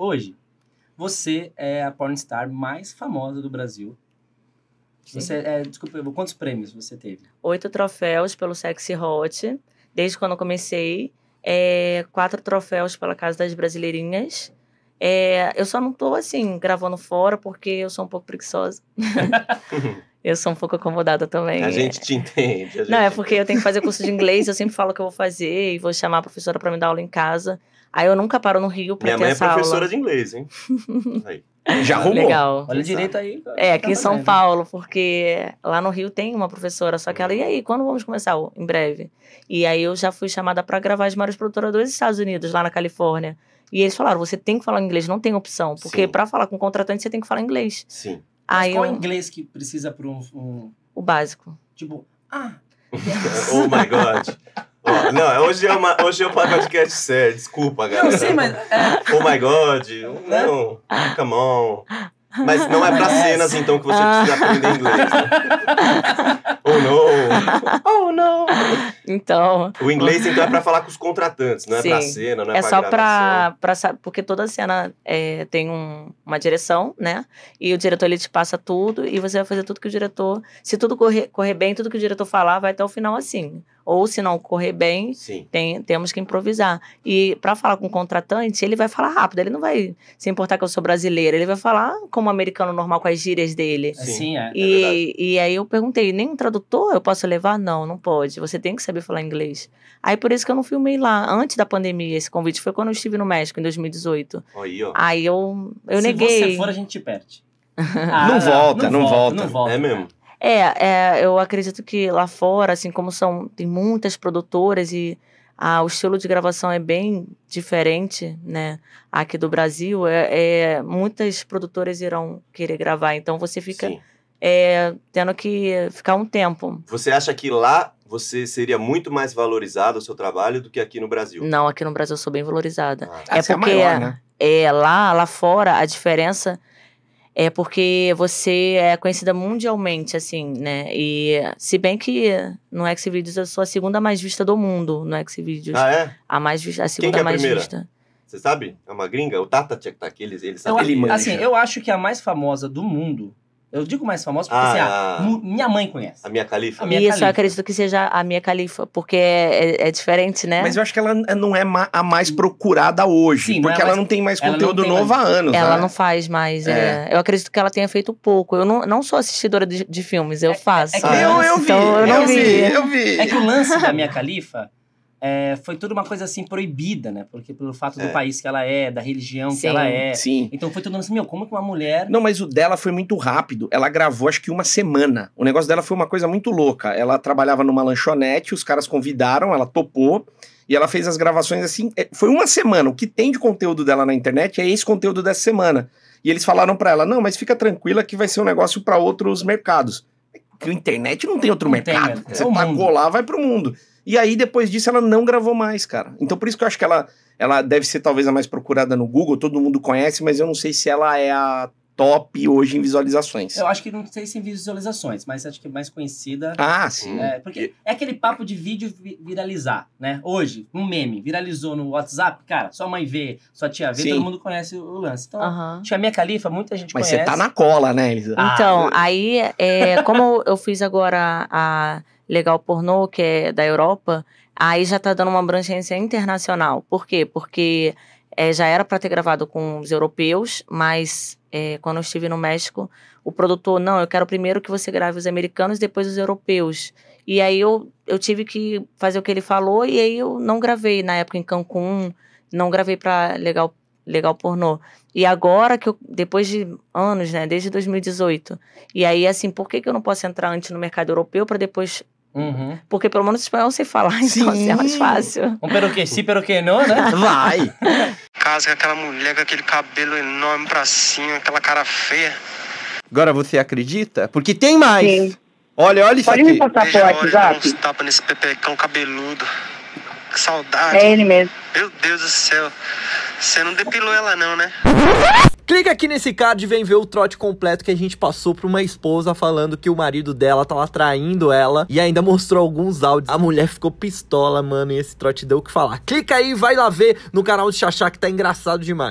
Hoje, você é a pornstar mais famosa do Brasil. Você, é, desculpa, quantos prêmios você teve? Oito troféus pelo Sexy Hot, desde quando eu comecei. É, quatro troféus pela Casa das Brasileirinhas. É, eu só não tô, assim, gravando fora porque eu sou um pouco preguiçosa. Eu sou um pouco acomodada também. A é. gente te entende. Gente... Não, é porque eu tenho que fazer curso de inglês, eu sempre falo que eu vou fazer e vou chamar a professora para me dar aula em casa. Aí eu nunca paro no Rio para ter é essa aula. Minha mãe é professora aula. de inglês, hein? Aí. Já arrumou. Legal. Olha direito aí. É, aqui em tá São Paulo, porque lá no Rio tem uma professora, só que ela, e aí, quando vamos começar? Oh, em breve. E aí eu já fui chamada para gravar as maiores produtoras dos Estados Unidos, lá na Califórnia. E eles falaram, você tem que falar inglês, não tem opção. Porque para falar com o contratante, você tem que falar inglês. Sim. Mas ah, qual eu... inglês que precisa para um, um, O básico. Tipo, ah. oh my God. Oh, não, hoje é, uma, hoje é um podcast sério, desculpa, galera. Não, sim, mas... É. oh my God, não, come on. Mas não é para cenas, então, que você precisa aprender inglês. Né? Oh, não! oh, não! Então... O inglês, então, é pra falar com os contratantes, não é sim. pra cena, não é, é pra só pra, pra... Porque toda cena é, tem um, uma direção, né? E o diretor, ele te passa tudo e você vai fazer tudo que o diretor... Se tudo correr, correr bem, tudo que o diretor falar, vai até o final assim. Ou se não correr bem, tem, temos que improvisar. E para falar com o contratante, ele vai falar rápido, ele não vai se importar que eu sou brasileira, ele vai falar como americano normal com as gírias dele. Sim, Sim é, é. E, é e aí eu perguntei, nem um tradutor eu posso levar? Não, não pode. Você tem que saber falar inglês. Aí por isso que eu não filmei lá, antes da pandemia, esse convite foi quando eu estive no México, em 2018. Oi, ó. Aí eu, eu se neguei. Se você for, a gente te perde. Ah, não, volta, não, não volta, volta, não volta. É mesmo. É, é, eu acredito que lá fora, assim como são, tem muitas produtoras e o estilo de gravação é bem diferente, né? Aqui do Brasil, é, é muitas produtoras irão querer gravar, então você fica é, tendo que ficar um tempo. Você acha que lá você seria muito mais valorizado o seu trabalho do que aqui no Brasil? Não, aqui no Brasil eu sou bem valorizada. Ah, é, ah, é porque é, maior, né? é lá, lá fora a diferença é porque você é conhecida mundialmente, assim, né? E se bem que no Xvideos eu sou a segunda mais vista do mundo no Xvideos. Ah, é? A, mais, vista, a segunda Quem que é a primeira? vista. Você sabe? É uma gringa? O Tata tinha que estar tá aqui, ele, ele sabe. Eu, ele assim, eu acho que é a mais famosa do mundo eu digo mais famosa porque ah, assim, ah. minha mãe conhece. A minha califa. A minha Isso, califa. eu acredito que seja a minha califa, porque é, é, é diferente, né? Mas eu acho que ela é, não é a mais procurada hoje, Sim, porque não é ela mais, não tem mais conteúdo tem novo mais. há anos. Ela né? não faz mais, é. é. Eu acredito que ela tenha feito pouco. Eu não, não sou assistidora de, de filmes, eu faço. eu, eu ah, vi, então, eu, eu vi, vi, eu vi. É que o lance da minha califa é, foi tudo uma coisa assim proibida, né? Porque pelo fato é. do país que ela é, da religião sim, que ela é. Sim. Então foi tudo assim, meu, como que uma mulher. Não, mas o dela foi muito rápido. Ela gravou acho que uma semana. O negócio dela foi uma coisa muito louca. Ela trabalhava numa lanchonete, os caras convidaram, ela topou. E ela fez as gravações assim. É, foi uma semana. O que tem de conteúdo dela na internet é esse conteúdo dessa semana. E eles falaram para ela: não, mas fica tranquila que vai ser um negócio para outros mercados. Porque a internet não tem outro não mercado. Tem, Você é pagou lá, tá vai pro mundo. E aí, depois disso, ela não gravou mais, cara. Então, por isso que eu acho que ela, ela deve ser talvez a mais procurada no Google, todo mundo conhece, mas eu não sei se ela é a top hoje em visualizações. Eu acho que não sei se em visualizações, mas acho que é mais conhecida. Ah, sim. É, porque é aquele papo de vídeo viralizar, né? Hoje, um meme viralizou no WhatsApp, cara, sua mãe vê, sua tia vê, sim. todo mundo conhece o lance. Então, uhum. a Minha Califa, muita gente mas conhece. Mas você tá na cola, né, Elisa? Ah. Então, aí, é, como eu fiz agora a Legal Pornô, que é da Europa, aí já tá dando uma abrangência internacional. Por quê? Porque... É, já era para ter gravado com os europeus, mas é, quando eu estive no México, o produtor, não, eu quero primeiro que você grave os americanos, depois os europeus. E aí eu, eu tive que fazer o que ele falou, e aí eu não gravei na época em Cancún, não gravei para Legal, Legal Pornô. E agora que eu, depois de anos, né, desde 2018. E aí, assim, por que, que eu não posso entrar antes no mercado europeu para depois Uhum. Porque pelo menos espanhol sei falar, então assim é mais fácil. Um pero que sim, pero que não, né? Vai! casa com aquela mulher com aquele cabelo enorme pra cima, aquela cara feia. Agora você acredita? Porque tem mais. Sim. Olha, olha isso Pode aqui. Pode me passar por WhatsApp? Uns tapa nesse pepecão cabeludo. Que saudade. É ele mesmo. Meu Deus do céu. Você não depilou ela não, né? Clica aqui nesse card e vem ver o trote completo que a gente passou pra uma esposa falando que o marido dela tava traindo ela e ainda mostrou alguns áudios. A mulher ficou pistola, mano, e esse trote deu o que falar. Clica aí, vai lá ver no canal do Xaxá que tá engraçado demais.